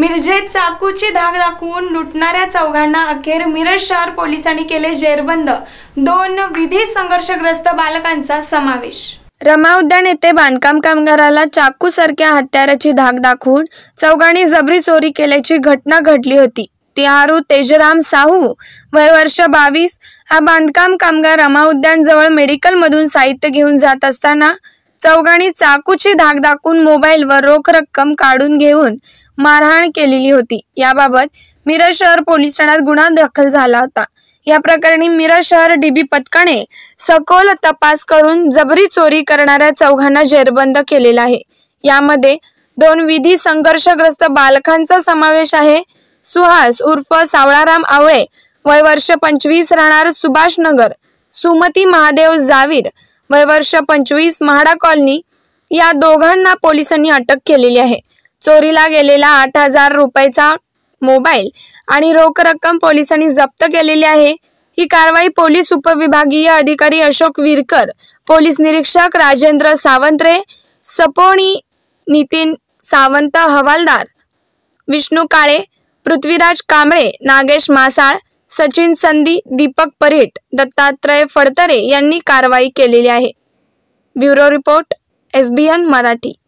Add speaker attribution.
Speaker 1: मिरजेत चाकूची धाग दाखवून लुटणाऱ्या चौघांना अखेर मिरज शहर पोलिसांनी केले जेरबंद दोन विधी संघर्षग्रस्त बालकांचा समावेश रमा उद्यान येथे बांधकाम कामगाराला चाकूसारख्या हत्याराची धाक दाखवून चौघांनी जबरी चोरी केल्याची घटना घडली होती तिहारू तेजराम साहू वय वर्ष बावीस हा बांधकाम कामगार रमा मेडिकल मधून साहित्य घेऊन जात असताना चौघांनी चाकूची धाक दाखवून मोबाईलवर रोख रक्कम काढून घेऊन मारहाण केलेली होती याबाबत मिरज शहर पोलीस ठाण्यात गुन्हा दाखल झाला होता या प्रकरणी मिरज शहर डीबी पथकाने सखोल तपास करून जबरी चोरी करणाऱ्या चौघांना जेरबंद केलेला आहे यामध्ये दोन विधी संघर्षग्रस्त बालकांचा समावेश आहे सुहास उर्फ सावळाराम आवळे वय वर्ष पंचवीस राहणार सुभाष नगर सुमती महादेव जावीर वर्ष पंचवीस म्हाडा कॉलनी या दोघांना पोलिसांनी अटक केलेली आहे चोरीला गेलेला आठ हजार रुपयाचा मोबाईल आणि रोख रक्कम पोलिसांनी जप्त केलेली आहे ही कारवाई पोलीस उपविभागीय अधिकारी अशोक विरकर पोलीस निरीक्षक राजेंद्र सावंतरे सपोणी नितीन सावंत हवालदार विष्णू काळे पृथ्वीराज कांबळे नागेश मासाळ सचिन संधी दीपक परेट दत्तात्रय फडतरे यांनी कारवाई केलेली आहे ब्युरो रिपोर्ट एसबीएन मराठी